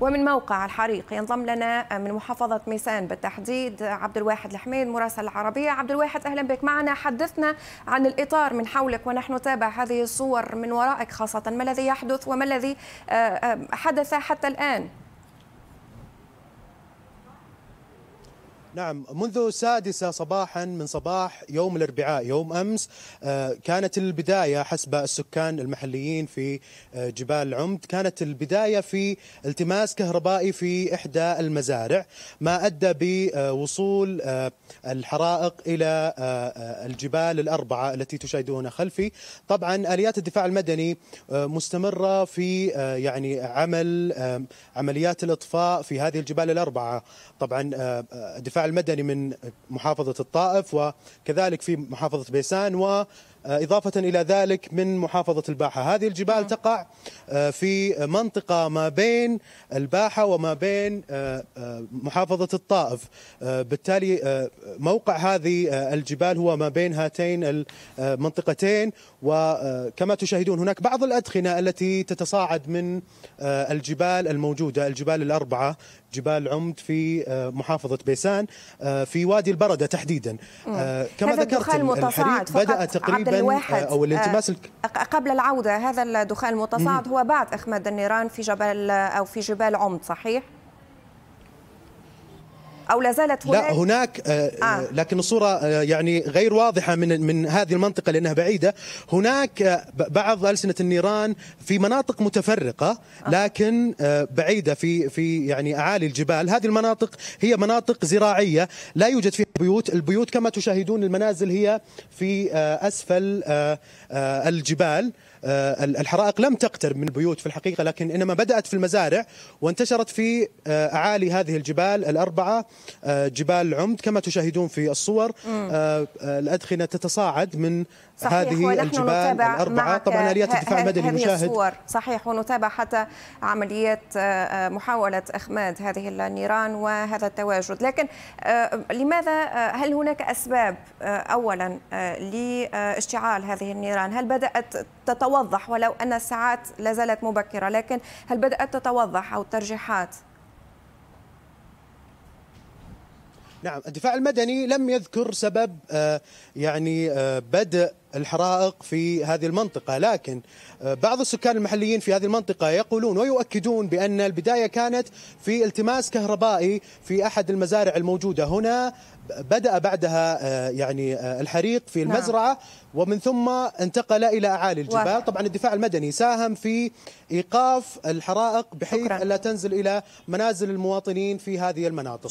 ومن موقع الحريق ينضم لنا من محافظة ميسان بالتحديد عبد الواحد الحميد مراسل العربية عبد الواحد أهلا بك معنا حدثنا عن الإطار من حولك ونحن نتابع هذه الصور من ورائك خاصة ما الذي يحدث وما الذي آه، آه، حدث حتى الآن نعم منذ السادسة صباحا من صباح يوم الأربعاء يوم أمس آه، كانت البداية حسب السكان المحليين في آه، جبال العمد كانت البداية في التماس كهربائي في إحدى المزارع ما أدى بوصول آه، الحرائق إلى الجبال الأربعة التي تشاهدونها خلفي طبعا آليات الدفاع المدني مستمرة في يعني عمل عمليات الإطفاء في هذه الجبال الأربعة طبعا دفاع المدني من محافظة الطائف وكذلك في محافظة بيسان آه، إضافة إلى ذلك من محافظة الباحة هذه الجبال نعم. تقع آه، في منطقة ما بين الباحة وما بين آه، محافظة الطائف بالتالي موقع هذه الجبال هو ما بين هاتين المنطقتين وكما تشاهدون هناك بعض الأدخنة التي تتصاعد من الجبال الموجودة الجبال الأربعة جبال عمد في محافظة بيسان في وادي البردة تحديدا كما ذكرت الحريق بدأ تقريبا الواحد او الانتماس آه، قبل العوده هذا الدخان المتصاعد هو بعد اخماد النيران في جبل آه، او في جبال عمد صحيح؟ او لا زالت هناك لا هناك آه،, آه لكن الصوره آه، يعني غير واضحه من من هذه المنطقه لانها بعيده هناك آه، بعض السنه النيران في مناطق متفرقه لكن بعيده في في يعني اعالي الجبال هذه المناطق هي مناطق زراعيه لا يوجد فيها بيوت البيوت كما تشاهدون المنازل هي في اسفل الجبال الحرائق لم تقترب من البيوت في الحقيقه لكن انما بدات في المزارع وانتشرت في اعالي هذه الجبال الاربعه آه، جبال عمد كما تشاهدون في الصور آه، آه، الأدخنة تتصاعد من صحيح هذه الجبال الأربعة طبعا آليات الدفاع المدني نشاهد الصور صحيح ونتابع حتى عملية محاولة إخماد هذه النيران وهذا التواجد لكن لماذا هل هناك أسباب أولا لاشتعال هذه النيران هل بدأت تتوضح ولو أن الساعات لازالت مبكرة لكن هل بدأت تتوضح أو الترجيحات نعم الدفاع المدني لم يذكر سبب آه، يعني آه، بدء الحرائق في هذه المنطقة لكن آه، بعض السكان المحليين في هذه المنطقة يقولون ويؤكدون بأن البداية كانت في التماس كهربائي في أحد المزارع الموجودة هنا بدأ بعدها يعني الحريق في نعم. المزرعة ومن ثم انتقل إلى أعالي الجبال طبعا الدفاع المدني ساهم في إيقاف الحرائق بحيث ألا تنزل إلى منازل المواطنين في هذه المناطق